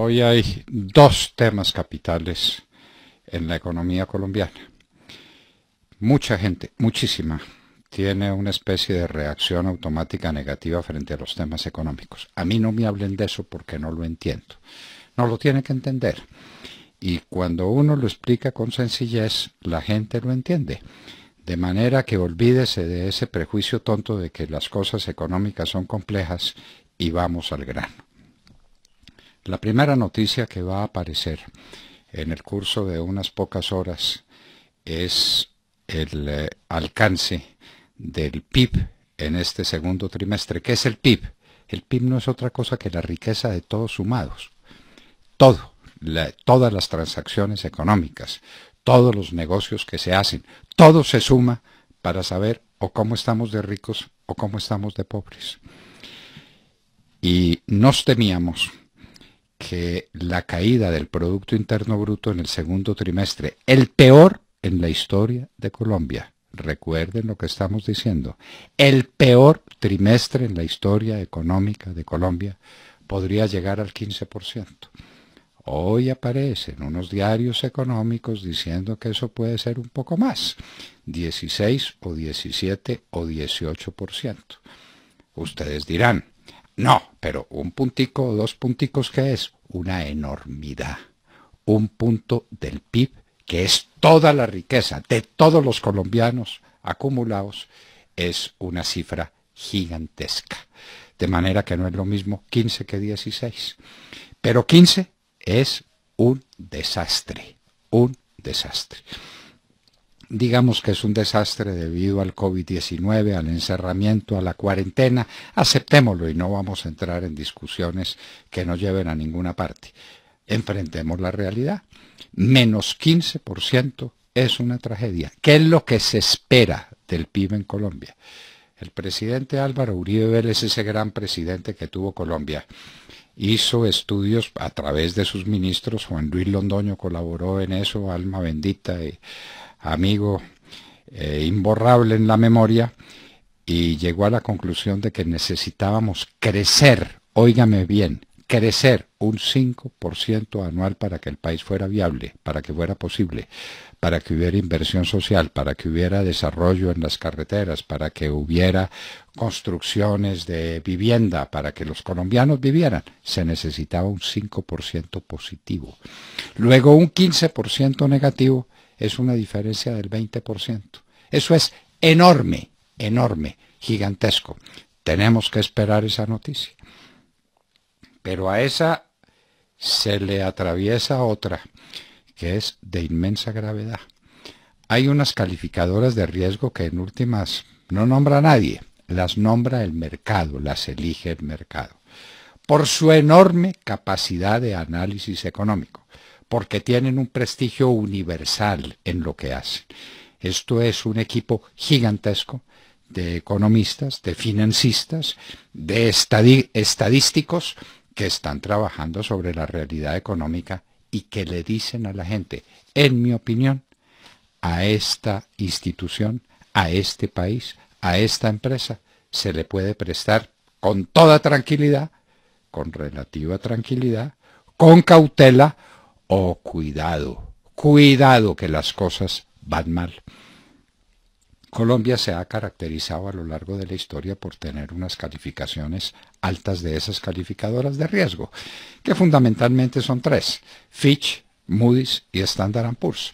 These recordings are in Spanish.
Hoy hay dos temas capitales en la economía colombiana. Mucha gente, muchísima, tiene una especie de reacción automática negativa frente a los temas económicos. A mí no me hablen de eso porque no lo entiendo. No lo tiene que entender. Y cuando uno lo explica con sencillez, la gente lo entiende. De manera que olvídese de ese prejuicio tonto de que las cosas económicas son complejas y vamos al grano. La primera noticia que va a aparecer en el curso de unas pocas horas es el eh, alcance del PIB en este segundo trimestre. ¿Qué es el PIB? El PIB no es otra cosa que la riqueza de todos sumados. Todo, todas las transacciones económicas, todos los negocios que se hacen, todo se suma para saber o cómo estamos de ricos o cómo estamos de pobres. Y nos temíamos que la caída del Producto Interno Bruto en el segundo trimestre, el peor en la historia de Colombia, recuerden lo que estamos diciendo, el peor trimestre en la historia económica de Colombia podría llegar al 15%. Hoy aparecen unos diarios económicos diciendo que eso puede ser un poco más, 16 o 17 o 18%. Ustedes dirán, no, pero un puntico o dos punticos que es una enormidad. Un punto del PIB que es toda la riqueza de todos los colombianos acumulados, es una cifra gigantesca. De manera que no es lo mismo 15 que 16. Pero 15 es un desastre, un desastre digamos que es un desastre debido al COVID-19, al encerramiento, a la cuarentena, aceptémoslo y no vamos a entrar en discusiones que no lleven a ninguna parte. Enfrentemos la realidad. Menos 15% es una tragedia. ¿Qué es lo que se espera del PIB en Colombia? El presidente Álvaro Uribe Vélez, ese gran presidente que tuvo Colombia, hizo estudios a través de sus ministros, Juan Luis Londoño colaboró en eso, Alma Bendita, y amigo eh, imborrable en la memoria, y llegó a la conclusión de que necesitábamos crecer, óigame bien, crecer un 5% anual para que el país fuera viable, para que fuera posible, para que hubiera inversión social, para que hubiera desarrollo en las carreteras, para que hubiera construcciones de vivienda, para que los colombianos vivieran. Se necesitaba un 5% positivo. Luego un 15% negativo es una diferencia del 20%. Eso es enorme, enorme, gigantesco. Tenemos que esperar esa noticia. Pero a esa se le atraviesa otra, que es de inmensa gravedad. Hay unas calificadoras de riesgo que en últimas no nombra a nadie, las nombra el mercado, las elige el mercado, por su enorme capacidad de análisis económico, porque tienen un prestigio universal en lo que hacen. Esto es un equipo gigantesco de economistas, de financistas, de estadísticos que están trabajando sobre la realidad económica y que le dicen a la gente, en mi opinión, a esta institución, a este país, a esta empresa, se le puede prestar con toda tranquilidad, con relativa tranquilidad, con cautela, oh cuidado, cuidado que las cosas van mal. Colombia se ha caracterizado a lo largo de la historia por tener unas calificaciones altas de esas calificadoras de riesgo, que fundamentalmente son tres, Fitch, Moody's y Standard Poor's,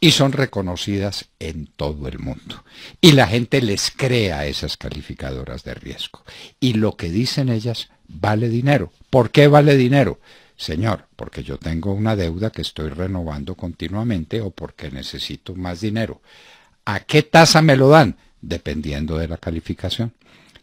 y son reconocidas en todo el mundo. Y la gente les crea esas calificadoras de riesgo. Y lo que dicen ellas vale dinero. ¿Por qué vale dinero? Señor, porque yo tengo una deuda que estoy renovando continuamente o porque necesito más dinero. ¿A qué tasa me lo dan? Dependiendo de la calificación.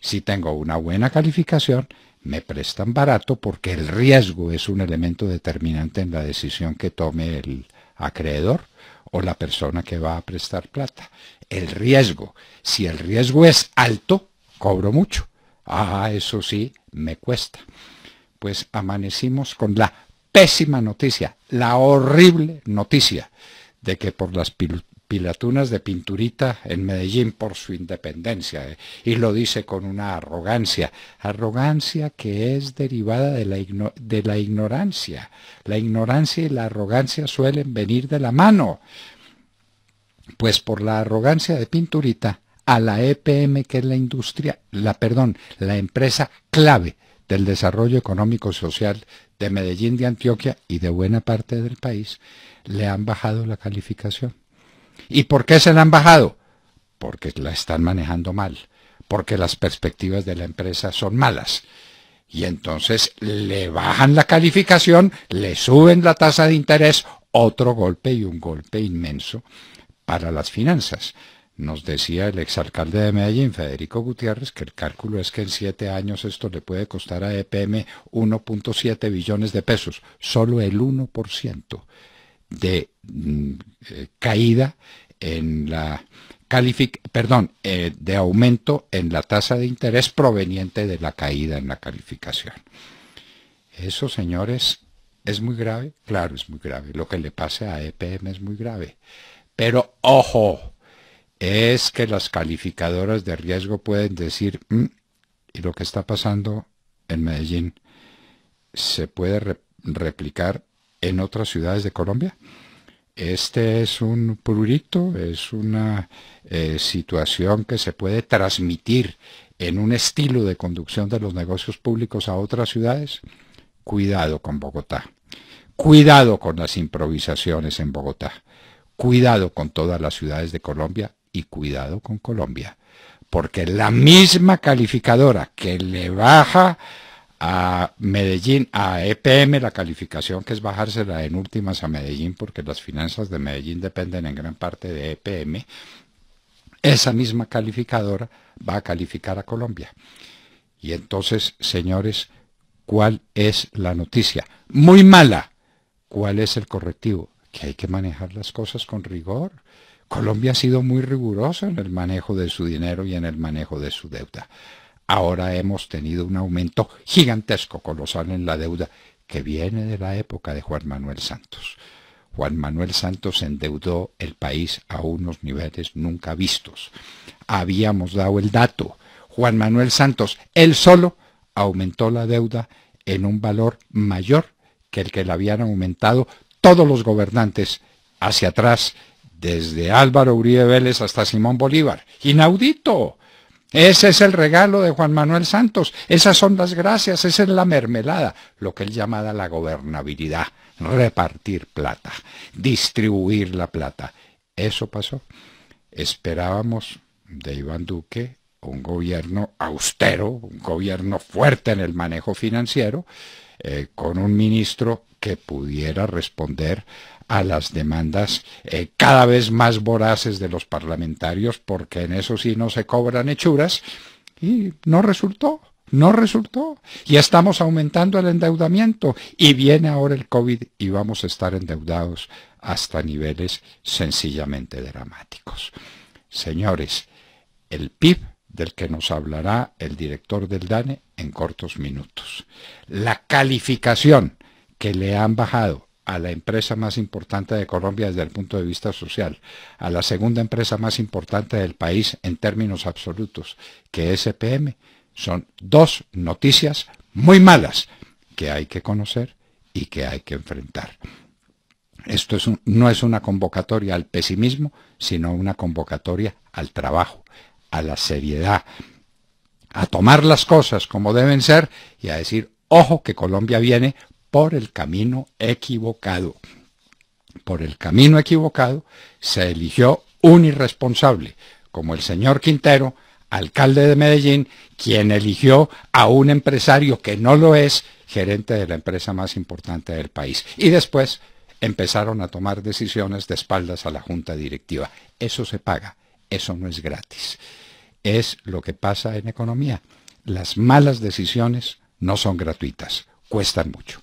Si tengo una buena calificación, me prestan barato porque el riesgo es un elemento determinante en la decisión que tome el acreedor o la persona que va a prestar plata. El riesgo. Si el riesgo es alto, cobro mucho. Ah, eso sí, me cuesta pues amanecimos con la pésima noticia, la horrible noticia de que por las pilatunas de pinturita en Medellín por su independencia, eh, y lo dice con una arrogancia, arrogancia que es derivada de la, de la ignorancia. La ignorancia y la arrogancia suelen venir de la mano, pues por la arrogancia de pinturita a la EPM, que es la industria, la perdón, la empresa clave del desarrollo económico y social de Medellín, de Antioquia y de buena parte del país, le han bajado la calificación. ¿Y por qué se la han bajado? Porque la están manejando mal, porque las perspectivas de la empresa son malas. Y entonces le bajan la calificación, le suben la tasa de interés, otro golpe y un golpe inmenso para las finanzas. Nos decía el exalcalde de Medellín, Federico Gutiérrez, que el cálculo es que en siete años esto le puede costar a EPM 1.7 billones de pesos, solo el 1% de mm, eh, caída en la calific perdón, eh, de aumento en la tasa de interés proveniente de la caída en la calificación. Eso, señores, es muy grave. Claro, es muy grave. Lo que le pase a EPM es muy grave. Pero ojo, es que las calificadoras de riesgo pueden decir, mm, y lo que está pasando en Medellín se puede replicar en otras ciudades de Colombia. Este es un prurito, es una eh, situación que se puede transmitir en un estilo de conducción de los negocios públicos a otras ciudades. Cuidado con Bogotá. Cuidado con las improvisaciones en Bogotá. Cuidado con todas las ciudades de Colombia y cuidado con Colombia, porque la misma calificadora que le baja a Medellín, a EPM, la calificación que es bajársela en últimas a Medellín, porque las finanzas de Medellín dependen en gran parte de EPM, esa misma calificadora va a calificar a Colombia. Y entonces, señores, ¿cuál es la noticia? Muy mala. ¿Cuál es el correctivo? Que hay que manejar las cosas con rigor. Colombia ha sido muy rigurosa en el manejo de su dinero y en el manejo de su deuda. Ahora hemos tenido un aumento gigantesco, colosal en la deuda, que viene de la época de Juan Manuel Santos. Juan Manuel Santos endeudó el país a unos niveles nunca vistos. Habíamos dado el dato. Juan Manuel Santos, él solo, aumentó la deuda en un valor mayor que el que le habían aumentado todos los gobernantes hacia atrás desde Álvaro Uribe Vélez hasta Simón Bolívar. Inaudito. Ese es el regalo de Juan Manuel Santos, esas son las gracias, esa es la mermelada, lo que él llamaba la gobernabilidad, repartir plata, distribuir la plata. Eso pasó. Esperábamos de Iván Duque un gobierno austero, un gobierno fuerte en el manejo financiero, eh, con un ministro que pudiera responder a las demandas eh, cada vez más voraces de los parlamentarios, porque en eso sí no se cobran hechuras, y no resultó. No resultó. Y estamos aumentando el endeudamiento. Y viene ahora el COVID y vamos a estar endeudados hasta niveles sencillamente dramáticos. Señores, el PIB del que nos hablará el director del DANE en cortos minutos. La calificación que le han bajado a la empresa más importante de Colombia desde el punto de vista social, a la segunda empresa más importante del país en términos absolutos, que es e son dos noticias muy malas que hay que conocer y que hay que enfrentar. Esto es no es una convocatoria al pesimismo, sino una convocatoria al trabajo, a la seriedad, a tomar las cosas como deben ser y a decir, ojo que Colombia viene por el camino equivocado. Por el camino equivocado se eligió un irresponsable, como el señor Quintero, alcalde de Medellín, quien eligió a un empresario que no lo es, gerente de la empresa más importante del país. Y después empezaron a tomar decisiones de espaldas a la junta directiva. Eso se paga, eso no es gratis. Es lo que pasa en economía. Las malas decisiones no son gratuitas, cuestan mucho.